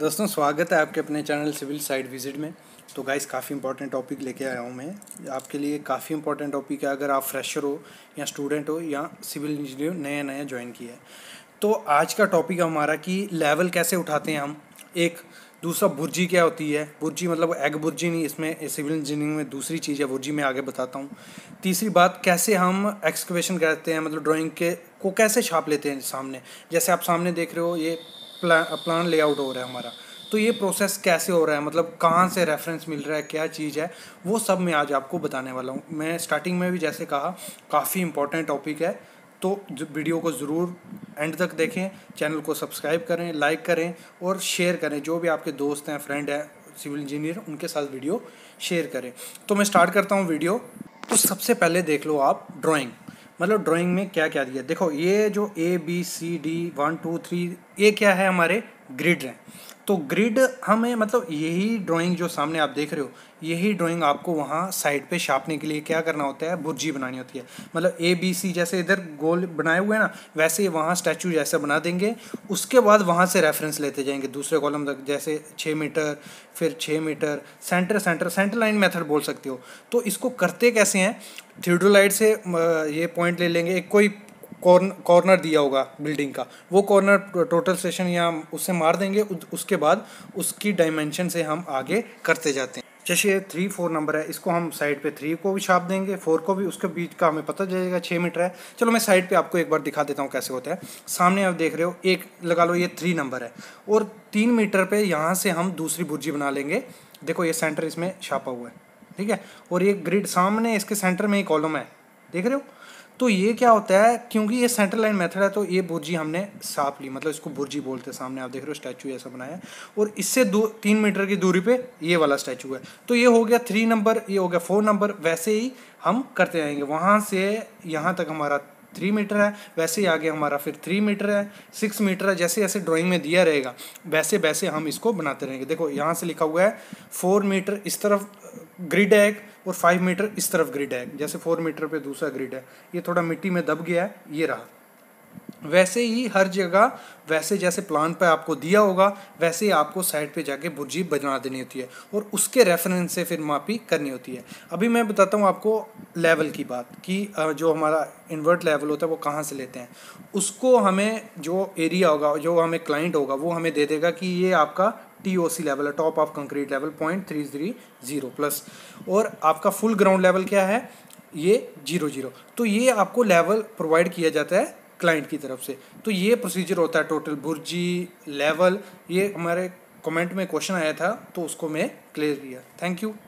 दोस्तों स्वागत है आपके अपने चैनल सिविल साइड विजिट में तो गाइस काफ़ी इंपॉर्टेंट टॉपिक लेके आया हूँ मैं आपके लिए काफ़ी इंपॉर्टेंट टॉपिक है अगर आप फ्रेशर हो या स्टूडेंट हो या सिविल इंजीनियर नया नया ज्वाइन किया है तो आज का टॉपिक हमारा कि लेवल कैसे उठाते हैं हम एक दूसरा बुर्जी क्या होती है बुर्जी मतलब एग बुर्जी नहीं इसमें सिविल इंजीनियरिंग में दूसरी चीज़ है बुर्जी मैं आगे बताता हूँ तीसरी बात कैसे हम एक्सक्वेशन करते हैं मतलब ड्राइंग के को कैसे छाप लेते हैं सामने जैसे आप सामने देख रहे हो ये प्ला, प्लान लेआउट हो रहा है हमारा तो ये प्रोसेस कैसे हो रहा है मतलब कहाँ से रेफरेंस मिल रहा है क्या चीज़ है वो सब मैं आज आपको बताने वाला हूँ मैं स्टार्टिंग में भी जैसे कहा काफ़ी इंपॉर्टेंट टॉपिक है तो वीडियो को ज़रूर एंड तक देखें चैनल को सब्सक्राइब करें लाइक करें और शेयर करें जो भी आपके दोस्त हैं फ्रेंड हैं सिविल इंजीनियर उनके साथ वीडियो शेयर करें तो मैं स्टार्ट करता हूँ वीडियो तो सबसे पहले देख लो आप ड्राइंग मतलब ड्राइंग में क्या क्या दिया देखो ये जो A B C D one two three ये क्या है हमारे ग्रिड हैं तो ग्रिड हमें मतलब यही ड्राइंग जो सामने आप देख रहे हो यही ड्राइंग आपको वहाँ साइड पे छापने के लिए क्या करना होता है भुर्जी बनानी होती है मतलब ए बी सी जैसे इधर गोल बनाए हुए हैं ना वैसे ही वहाँ स्टैचू जैसे बना देंगे उसके बाद वहाँ से रेफरेंस लेते जाएंगे दूसरे कॉलम तक जैसे छः मीटर फिर छः metre centre centre centre line method बोल सकते हो तो इसको करते कैसे हैं थियोडोलाइट से ये पॉइंट ले लेंगे एक कोई कॉर्नर दिया होगा बिल्डिंग का वो कॉर्नर टोटल सेशन या उससे मार देंगे उसके बाद उसकी डायमेंशन से हम आगे करते जाते हैं जैसे ये थ्री फोर नंबर है इसको हम साइड पे थ्री को भी छाप देंगे फोर को भी उसके बीच का हमें पता चलेगा छः मीटर है चलो मैं साइड पे आपको एक बार दिखा देता हूँ कैसे होता है सामने आप देख रहे हो एक लगा लो ये थ्री नंबर है और तीन मीटर पे यहाँ से हम दूसरी बुर्जी बना लेंगे देखो ये सेंटर इसमें छापा हुआ है ठीक है और ये ग्रिड सामने इसके सेंटर में ही कॉलम है देख रहे हो तो ये क्या होता है क्योंकि ये सेंटर लाइन मेथड है तो ये बुर्जी हमने साफ ली मतलब इसको बुर्जी बोलते हैं सामने आप देख रहे हो स्टैचू ऐसा बनाया है और इससे दो तीन मीटर की दूरी पे ये वाला स्टैचू है तो ये हो गया थ्री नंबर ये हो गया फोर नंबर वैसे ही हम करते रहेंगे वहाँ से यहाँ तक हमारा थ्री मीटर है वैसे ही आगे हमारा फिर थ्री मीटर है सिक्स मीटर है जैसे जैसे ड्राइंग में दिया रहेगा वैसे वैसे हम इसको बनाते रहेंगे देखो यहाँ से लिखा हुआ है फोर मीटर इस तरफ ग्रिड है एक और फाइव मीटर इस तरफ ग्रिड है जैसे फोर मीटर पे दूसरा ग्रिड है ये थोड़ा मिट्टी में दब गया है ये रहा वैसे ही हर जगह वैसे जैसे प्लान पे आपको दिया होगा वैसे ही आपको साइड पे जाके बुर्जी बना देनी होती है और उसके रेफरेंस से फिर मापी करनी होती है अभी मैं बताता हूँ आपको लेवल की बात कि जो हमारा इन्वर्ट लेवल होता है वो कहाँ से लेते हैं उसको हमें जो एरिया होगा जो हमें क्लाइंट होगा वो हमें दे देगा कि ये आपका टी ओ सी लेवल है top of concrete level point three three zero plus और आपका फुल ग्राउंड लेवल क्या है ये जीरो जीरो तो ये आपको लेवल प्रोवाइड किया जाता है क्लाइंट की तरफ से तो ये प्रोसीजर होता है टोटल भुर्जी लेवल ये हमारे कमेंट में क्वेश्चन आया था तो उसको मैं क्लियर किया थैंक यू